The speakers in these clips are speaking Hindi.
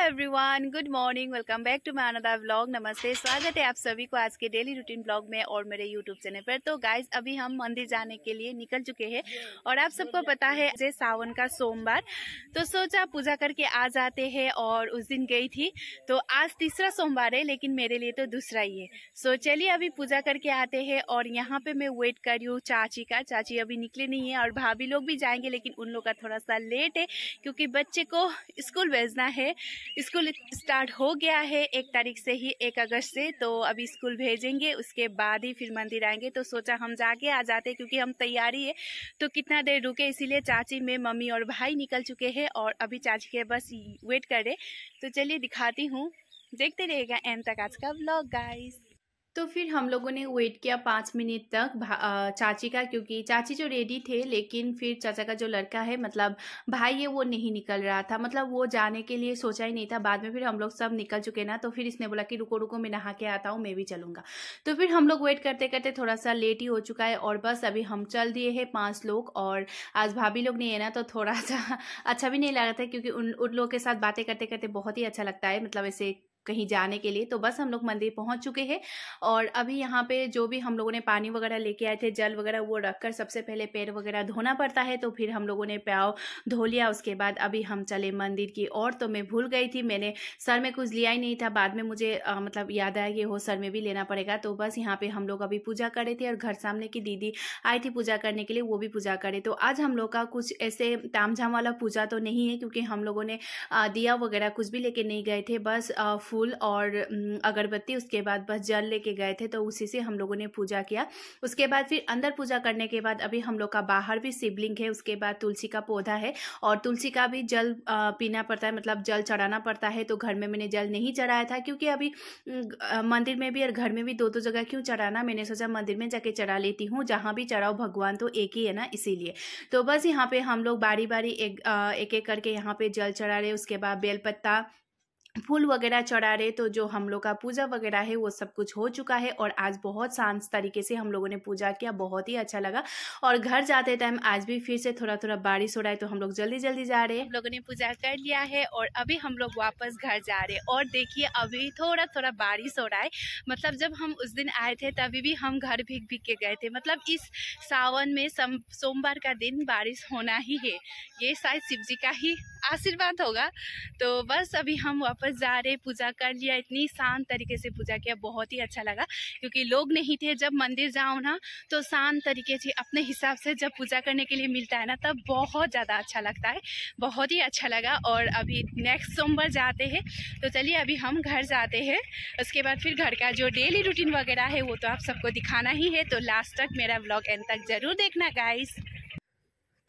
every everyone good morning welcome back to my another blog नमस्ते स्वागत है आप सभी को आज के डेली रूटीन ब्लॉग में और मेरे यूट्यूब चैनल पर तो गाइज अभी हम मंदिर जाने के लिए निकल चुके हैं और आप सबको पता है जय सावन का सोमवार तो सोचा पूजा करके आ जाते हैं और उस दिन गई थी तो आज तीसरा सोमवार है लेकिन मेरे लिए तो दूसरा ही है सो चलिए अभी पूजा करके आते हैं और यहाँ पे मैं वेट कर रही हूँ चाची का चाची अभी निकले नहीं है और भाभी लोग भी जाएंगे लेकिन उन लोग का थोड़ा सा लेट है क्योंकि बच्चे को स्कूल भेजना है स्कूल स्टार्ट हो गया है एक तारीख से ही एक अगस्त से तो अभी स्कूल भेजेंगे उसके बाद ही फिर मंदिर आएंगे तो सोचा हम जाके आ जाते क्योंकि हम तैयारी है तो कितना देर रुके इसीलिए चाची में मम्मी और भाई निकल चुके हैं और अभी चाची के बस वेट कर रहे तो चलिए दिखाती हूँ देखते रहेगा एंड तक आज का ब्लॉग गाइस तो फिर हम लोगों ने वेट किया पाँच मिनट तक चाची का क्योंकि चाची जो रेडी थे लेकिन फिर चाचा का जो लड़का है मतलब भाई है वो नहीं निकल रहा था मतलब वो जाने के लिए सोचा ही नहीं था बाद में फिर हम लोग सब निकल चुके ना तो फिर इसने बोला कि रुको रुको मैं नहा के आता हूँ मैं भी चलूँगा तो फिर हम लोग वेट करते करते थोड़ा सा लेट ही हो चुका है और बस अभी हम चल दिए हैं पाँच लोग और आज भाभी लोग नहीं है ना तो थोड़ा सा अच्छा भी नहीं लग रहा था क्योंकि उन उन लोगों के साथ बातें करते करते बहुत ही अच्छा लगता है मतलब ऐसे कहीं जाने के लिए तो बस हम लोग मंदिर पहुंच चुके हैं और अभी यहाँ पे जो भी हम लोगों ने पानी वगैरह लेके आए थे जल वगैरह वो रखकर सबसे पहले पैर वगैरह धोना पड़ता है तो फिर हम लोगों ने पाव धो लिया उसके बाद अभी हम चले मंदिर की और तो मैं भूल गई थी मैंने सर में कुछ लिया ही नहीं था बाद में मुझे आ, मतलब याद आया कि हो सर में भी लेना पड़ेगा तो बस यहाँ पे हम लोग अभी पूजा कर रहे थे और घर सामने की दीदी आई थी पूजा करने के लिए वो भी पूजा करे तो आज हम लोग का कुछ ऐसे ताम वाला पूजा तो नहीं है क्योंकि हम लोगों ने दिया वगैरह कुछ भी लेके नहीं गए थे बस फूल फूल और अगरबत्ती उसके बाद बस जल लेके गए थे तो उसी से हम लोगों ने पूजा किया उसके बाद फिर अंदर पूजा करने के बाद अभी हम लोग का बाहर भी शिवलिंग है उसके बाद तुलसी का पौधा है और तुलसी का भी जल पीना पड़ता है मतलब जल चढ़ाना पड़ता है तो घर में मैंने जल नहीं चढ़ाया था क्योंकि अभी मंदिर में भी और घर में भी दो दो जगह क्यों चढ़ाना मैंने सोचा मंदिर में जाके चढ़ा लेती हूँ जहाँ भी चढ़ाओ भगवान तो एक ही है ना इसीलिए तो बस यहाँ पे हम लोग बारी बारी एक एक, एक करके यहाँ पे जल चढ़ा रहे उसके बाद बेलपत्ता फूल वगैरह चढ़ा रहे तो जो हम लोग का पूजा वगैरह है वो सब कुछ हो चुका है और आज बहुत शांत तरीके से हम लोगों ने पूजा किया बहुत ही अच्छा लगा और घर जाते टाइम आज भी फिर से थोड़ा थोड़ा बारिश हो रहा है तो हम लोग जल्दी जल्दी जा रहे हैं हम लोगों ने पूजा कर लिया है और अभी हम लोग वापस घर जा रहे हैं और देखिए अभी थोड़ा थोड़ा बारिश हो रहा है मतलब जब हम उस दिन आए थे तभी भी हम घर भीग भीग के गए थे मतलब इस सावन में सोमवार का दिन बारिश होना ही है ये शायद शिव जी का ही आशीर्वाद होगा तो बस अभी हम वापस वापस जा रहे पूजा कर लिया इतनी शांत तरीके से पूजा किया बहुत ही अच्छा लगा क्योंकि लोग नहीं थे जब मंदिर जाओ ना तो शांत तरीके से अपने हिसाब से जब पूजा करने के लिए मिलता है ना तब बहुत ज़्यादा अच्छा लगता है बहुत ही अच्छा लगा और अभी नेक्स्ट सोमवार जाते हैं तो चलिए अभी हम घर जाते हैं उसके बाद फिर घर का जो डेली रूटीन वगैरह है वो तो आप सबको दिखाना ही है तो लास्ट तक मेरा ब्लॉग एंड तक ज़रूर देखना गाइस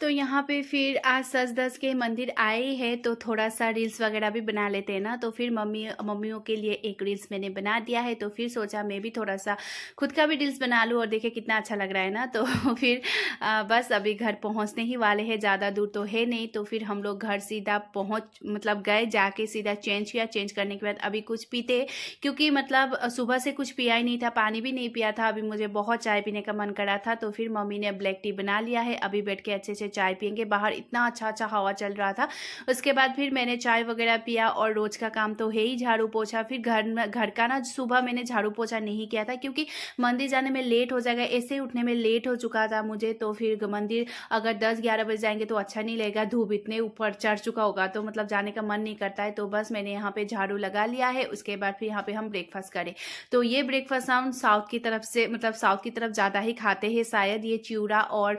तो यहाँ पे फिर आज सच दस के मंदिर आए हैं तो थोड़ा सा रील्स वगैरह भी बना लेते हैं ना तो फिर मम्मी मम्मियों के लिए एक रील्स मैंने बना दिया है तो फिर सोचा मैं भी थोड़ा सा खुद का भी रील्स बना लूँ और देखे कितना अच्छा लग रहा है ना तो फिर आ, बस अभी घर पहुँचने ही वाले हैं ज़्यादा दूर तो है नहीं तो फिर हम लोग घर सीधा पहुँच मतलब गए जाके सीधा चेंज किया चेंज करने के बाद अभी कुछ पीते क्योंकि मतलब सुबह से कुछ पिया ही नहीं था पानी भी नहीं पिया था अभी मुझे बहुत चाय पीने का मन करा था तो फिर मम्मी ने ब्लैक टी बना लिया है अभी बैठ के अच्छे अच्छे चाय पियेंगे बाहर इतना अच्छा अच्छा हवा चल रहा था उसके बाद फिर मैंने चाय वगैरह पिया और रोज का काम तो है ही झाड़ू पोछा फिर घर घर का ना सुबह मैंने झाड़ू पोछा नहीं किया था क्योंकि मंदिर जाने में लेट हो जाएगा ऐसे उठने में लेट हो चुका था मुझे तो फिर मंदिर अगर दस ग्यारह बजे जाएंगे तो अच्छा नहीं लगेगा धूप इतने ऊपर चढ़ चुका होगा तो मतलब जाने का मन नहीं करता है तो बस मैंने यहाँ पे झाड़ू लगा लिया है उसके बाद फिर यहाँ पे हम ब्रेकफास्ट करें तो ये ब्रेकफास्ट हम साउथ की तरफ से मतलब साउथ की तरफ ज़्यादा ही खाते हैं शायद ये चिवड़ा और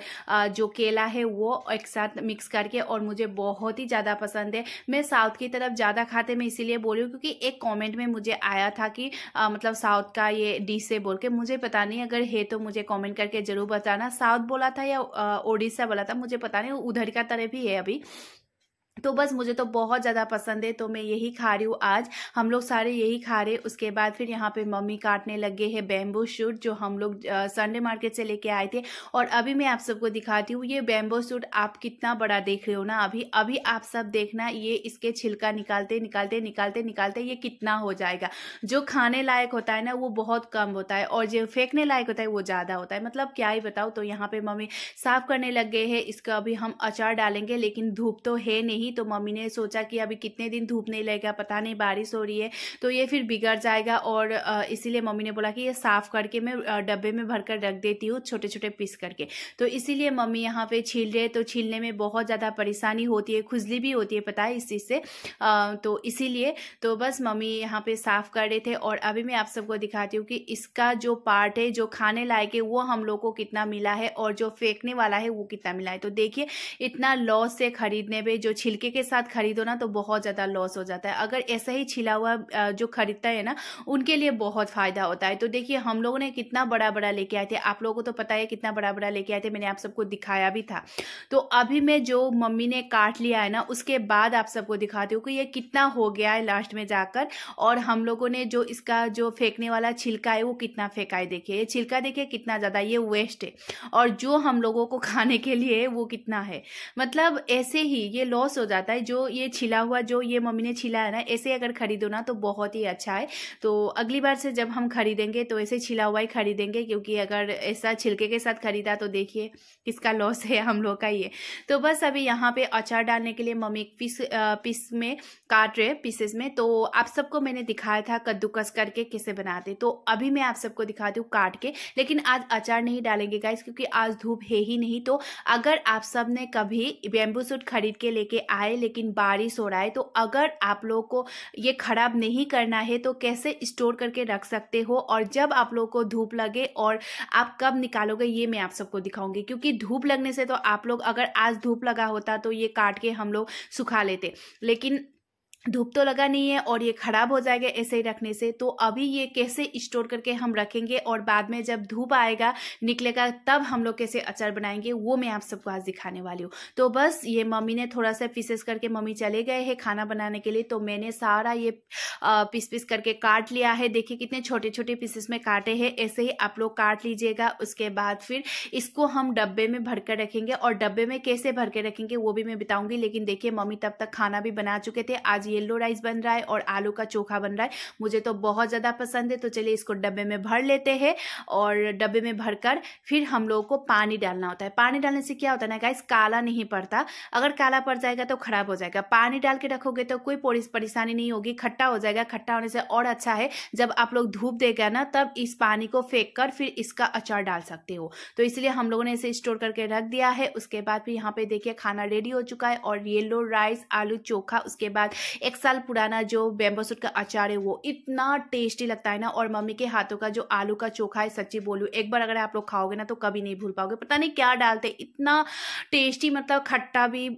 जो केला है वो वो एक साथ मिक्स करके और मुझे बहुत ही ज़्यादा पसंद है मैं साउथ की तरफ ज़्यादा खाते मैं इसीलिए बोल रही हूँ क्योंकि एक कमेंट में मुझे आया था कि आ, मतलब साउथ का ये डिश है बोल के मुझे पता नहीं अगर है तो मुझे कमेंट करके ज़रूर बताना साउथ बोला था या उड़ीसा बोला था मुझे पता नहीं उधर का तरफ ही है अभी तो बस मुझे तो बहुत ज़्यादा पसंद है तो मैं यही खा रही हूँ आज हम लोग सारे यही खा रहे उसके बाद फिर यहाँ पे मम्मी काटने लगे हैं बैम्बो शूट जो हम लोग संडे मार्केट से लेके आए थे और अभी मैं आप सबको दिखाती हूँ ये बैम्बू शूट आप कितना बड़ा देख रहे हो ना अभी अभी आप सब देखना ये इसके छिलका निकालते निकालते निकालते निकालते ये कितना हो जाएगा जो खाने लायक होता है ना वो बहुत कम होता है और जो फेंकने लायक होता है वो ज़्यादा होता है मतलब क्या ही बताओ तो यहाँ पर मम्मी साफ करने लग गए हैं इसका अभी हम अचार डालेंगे लेकिन धूप तो है नहीं ही तो मम्मी ने सोचा कि अभी कितने दिन धूप नहीं लगेगा पता नहीं बारिश हो रही है तो ये फिर बिगड़ जाएगा और इसीलिए मम्मी ने बोला कि ये साफ़ करके मैं डब्बे में भरकर रख देती हूँ छोटे छोटे पीस करके तो इसीलिए मम्मी यहाँ पे छील रहे तो छीलने में बहुत ज़्यादा परेशानी होती है खुजली भी होती है पता है इस चीज़ से तो इसीलिए तो बस मम्मी यहाँ पे साफ़ कर रहे थे और अभी मैं आप सबको दिखाती हूँ कि इसका जो पार्ट है जो खाने लायक है वो हम लोग को कितना मिला है और जो फेंकने वाला है वो कितना मिला है तो देखिए इतना लॉस से खरीदने पर जो छिल छिलके के साथ खरीदो ना तो बहुत ज़्यादा लॉस हो जाता है अगर ऐसा ही छिला हुआ जो खरीदता है ना उनके लिए बहुत फ़ायदा होता है तो देखिए हम लोगों ने कितना बड़ा बड़ा लेके आए थे आप लोगों को तो पता है कितना बड़ा बड़ा लेके आए थे मैंने आप सबको दिखाया भी था तो अभी मैं जो मम्मी ने काट लिया है ना उसके बाद आप सबको दिखाती हूँ कि ये कितना हो गया है लास्ट में जाकर और हम लोगों ने जो इसका जो फेंकने वाला छिलका है वो कितना फेंका है देखिए ये छिलका देखिए कितना ज़्यादा ये वेस्ट है और जो हम लोगों को खाने के लिए वो कितना है मतलब ऐसे ही ये लॉस हो जाता है जो ये छिला हुआ जो ये मम्मी ने छिला है ना ऐसे अगर खरीदो ना तो बहुत ही अच्छा है तो अगली बार से जब हम खरीदेंगे तो ऐसे छिला हुआ ही खरीदेंगे क्योंकि अगर ऐसा छिलके के साथ खरीदा तो देखिए किसका लॉस है हम लोग का ये तो बस अभी यहाँ पे अचार डालने के लिए मम्मी पीस पीस में काट रहे पीसेस में तो आप सबको मैंने दिखाया था कद्दूकस करके कैसे बनाते तो अभी मैं आप सबको दिखाती हूँ काट के लेकिन आज अचार नहीं डालेंगे गाइस क्योंकि आज धूप है ही नहीं तो अगर आप सब ने कभी बेम्बू सूट खरीद के लेके आए लेकिन बारिश हो रहा है तो अगर आप लोगों को ये ख़राब नहीं करना है तो कैसे स्टोर करके रख सकते हो और जब आप लोगों को धूप लगे और आप कब निकालोगे ये मैं आप सबको दिखाऊंगी क्योंकि धूप लगने से तो आप लोग अगर आज धूप लगा होता तो ये काट के हम लोग सुखा लेते लेकिन धूप तो लगा नहीं है और ये खराब हो जाएगा ऐसे ही रखने से तो अभी ये कैसे स्टोर करके हम रखेंगे और बाद में जब धूप आएगा निकलेगा तब हम लोग कैसे अचार बनाएंगे वो मैं आप सबको आज दिखाने वाली हूँ तो बस ये मम्मी ने थोड़ा सा पीसेस करके मम्मी चले गए हैं खाना बनाने के लिए तो मैंने सारा ये पीस पीस करके काट लिया है देखिए कितने छोटे छोटे पीसेस में काटे हैं ऐसे ही आप लोग काट लीजिएगा उसके बाद फिर इसको हम डब्बे में भर कर रखेंगे और डब्बे में कैसे भर के रखेंगे वो भी मैं बताऊँगी लेकिन देखिए मम्मी तब तक खाना भी बना चुके थे आज येलो राइस बन रहा है और आलू का चोखा बन रहा है मुझे तो बहुत ज़्यादा पसंद है तो चलिए इसको डब्बे में भर लेते हैं और डब्बे में भरकर फिर हम लोगों को पानी डालना होता है पानी डालने से क्या होता है ना गाइस काला नहीं पड़ता अगर काला पड़ जाएगा तो खराब हो जाएगा पानी डाल के रखोगे तो कोई परेशानी नहीं होगी खट्टा हो जाएगा खट्टा होने से और अच्छा है जब आप लोग धूप देगा ना तब इस पानी को फेंक कर फिर इसका अचार डाल सकते हो तो इसलिए हम लोगों ने इसे स्टोर करके रख दिया है उसके बाद फिर यहाँ पे देखिए खाना रेडी हो चुका है और येलो राइस आलू चोखा उसके बाद एक साल पुराना जो बेम्बो सूट का अचार है वो इतना टेस्टी लगता है ना और मम्मी के हाथों का जो आलू का चोखा है सच्ची बोलूँ एक बार अगर आप लोग खाओगे ना तो कभी नहीं भूल पाओगे पता नहीं क्या डालते इतना टेस्टी मतलब खट्टा भी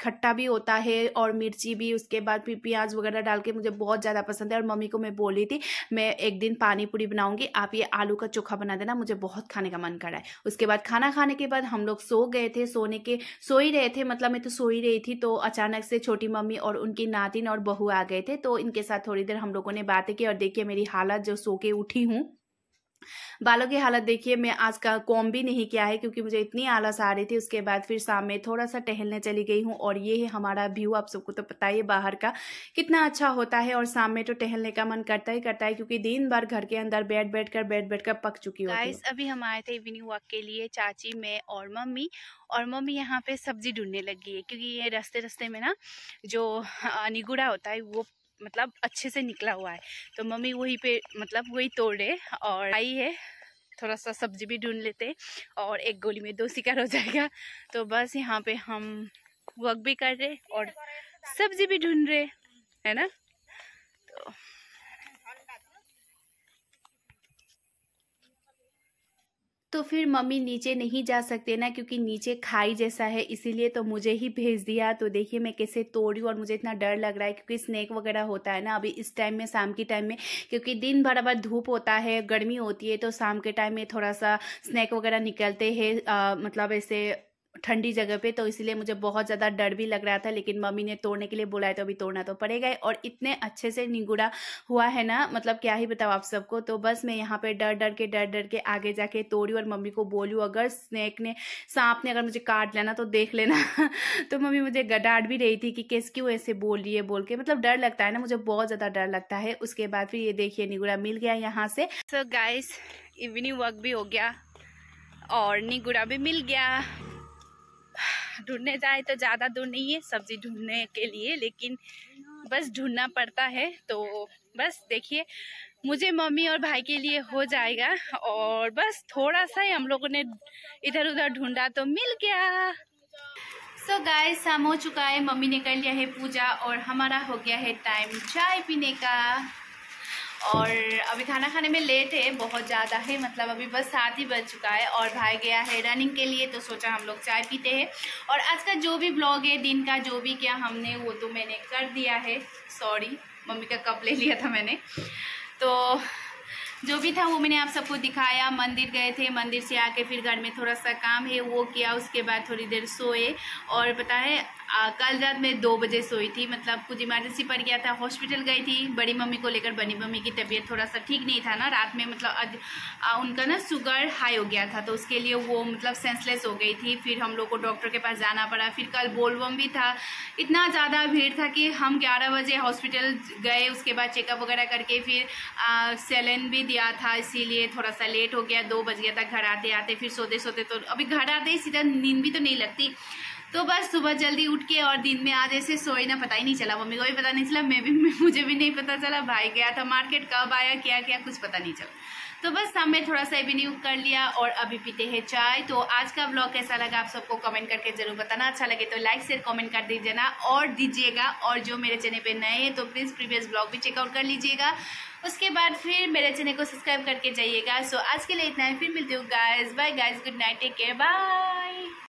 खट्टा भी होता है और मिर्ची भी उसके बाद फिर प्याज वगैरह डाल के मुझे बहुत ज़्यादा पसंद है और मम्मी को मैं बोली थी मैं एक दिन पानी पूरी बनाऊंगी आप ये आलू का चोखा बना देना मुझे बहुत खाने का मन कर रहा है उसके बाद खाना खाने के बाद हम लोग सो गए थे सोने के सो ही रहे थे मतलब मैं तो सो ही रही थी तो अचानक से छोटी मम्मी और उनकी नाती और बहू आ गए थे तो इनके साथ थोड़ी देर हम लोगों ने बातें की और देखिए मेरी हालत जो सो के उठी हूँ बालों की हालत देखिए मैं आज का कॉम भी नहीं किया है क्योंकि मुझे इतनी आलस आ रही थी उसके बाद फिर शाम में थोड़ा सा टहलने चली गई हूँ और ये है हमारा व्यू आप सबको तो पता ही बाहर का कितना अच्छा होता है और शाम में तो टहलने का मन करता ही करता है क्योंकि दिन भर घर के अंदर बैठ बैठ कर बैठ बैठ कर पक चुकी हूँ अभी हम आए थे इवनिंग वॉक के लिए चाची मैं और मम्मी और मम्मी यहाँ पे सब्जी ढूंढने लगी है क्योंकि ये रस्ते रस्ते में ना जो निगुड़ा होता है वो मतलब अच्छे से निकला हुआ है तो मम्मी वही पे मतलब वही तोड़े और आई है थोड़ा सा सब्जी भी ढूंढ लेते और एक गोली में दो शिकार हो जाएगा तो बस यहाँ पे हम वर्क भी कर रहे और सब्जी भी ढूंढ रहे है ना तो तो फिर मम्मी नीचे नहीं जा सकते ना क्योंकि नीचे खाई जैसा है इसीलिए तो मुझे ही भेज दिया तो देखिए मैं कैसे तोड़ी और मुझे इतना डर लग रहा है क्योंकि स्नैक वगैरह होता है ना अभी इस टाइम में शाम के टाइम में क्योंकि दिन भर अब धूप होता है गर्मी होती है तो शाम के टाइम में थोड़ा सा स्नैक वगैरह निकलते हैं मतलब ऐसे ठंडी जगह पे तो इसलिए मुझे बहुत ज़्यादा डर भी लग रहा था लेकिन मम्मी ने तोड़ने के लिए बुलाया तो अभी तोड़ना तो पड़ेगा ही और इतने अच्छे से निगुड़ा हुआ है ना मतलब क्या ही बताओ आप सबको तो बस मैं यहाँ पे डर डर के डर डर के आगे जाके तोड़ी और मम्मी को बोलूँ अगर स्नैक ने सांप ने अगर मुझे काट लेना तो देख लेना तो मम्मी मुझे डांट भी रही थी कि कैस क्यों ऐसे बोल रही है बोल के मतलब डर लगता है ना मुझे बहुत ज़्यादा डर लगता है उसके बाद फिर ये देखिए निगुड़ा मिल गया यहाँ से सो गाइस इवनिंग वर्क भी हो गया और निगुड़ा भी मिल गया ढूंढने जाए तो ज़्यादा दूर नहीं है सब्जी ढूंढने के लिए लेकिन बस ढूंढना पड़ता है तो बस देखिए मुझे मम्मी और भाई के लिए हो जाएगा और बस थोड़ा सा ही हम लोगों ने इधर उधर ढूंढा तो मिल गया सो गाय शाम हो चुका है मम्मी ने कर लिया है पूजा और हमारा हो गया है टाइम चाय पीने का और अभी खाना खाने में लेट है बहुत ज़्यादा है मतलब अभी बस सात ही बज चुका है और भाई गया है रनिंग के लिए तो सोचा हम लोग चाय पीते हैं और आज का जो भी ब्लॉग है दिन का जो भी किया हमने वो तो मैंने कर दिया है सॉरी मम्मी का कप ले लिया था मैंने तो जो भी था वो मैंने आप सबको दिखाया मंदिर गए थे मंदिर से आके फिर घर में थोड़ा सा काम है वो किया उसके बाद थोड़ी देर सोए और पता है आ, कल रात मैं दो बजे सोई थी मतलब कुछ इमरजेंसी पड़ गया था हॉस्पिटल गई थी बड़ी मम्मी को लेकर बनी मम्मी की तबीयत थोड़ा सा ठीक नहीं था ना रात में मतलब अज, आ, उनका ना शुगर हाई हो गया था तो उसके लिए वो मतलब सेंसलेस हो गई थी फिर हम लोग को डॉक्टर के पास जाना पड़ा फिर कल बोलबम भी था इतना ज़्यादा भीड़ था कि हम ग्यारह बजे हॉस्पिटल गए उसके बाद चेकअप वगैरह करके फिर सेलन भी दिया था इसीलिए थोड़ा सा लेट हो गया दो बज गया था घर आते आते फिर सोते सोते तो अभी घर आते ही सीधा नींद भी तो नहीं लगती तो बस सुबह जल्दी उठ के और दिन में आज ऐसे सोए ना पता ही नहीं चला मम्मी को भी पता नहीं चला मैं भी मुझे भी नहीं पता चला भाई गया था मार्केट कब आया क्या क्या कुछ पता नहीं चला तो बस शाम में थोड़ा सा नहीं कर लिया और अभी पीते हैं चाय तो आज का ब्लॉग कैसा लगा आप सबको कमेंट करके जरूर बताना अच्छा लगे तो लाइक शेयर कमेंट कर दीजिएगा और दीजिएगा और जो मेरे चैनल पे नए हैं तो प्लीज़ प्रीवियस ब्लॉग भी चेकआउट कर लीजिएगा उसके बाद फिर मेरे चैनल को सब्सक्राइब करके जाइएगा सो आज के लिए इतना ही फिर मिलती हूँ guys bye guys good night take care bye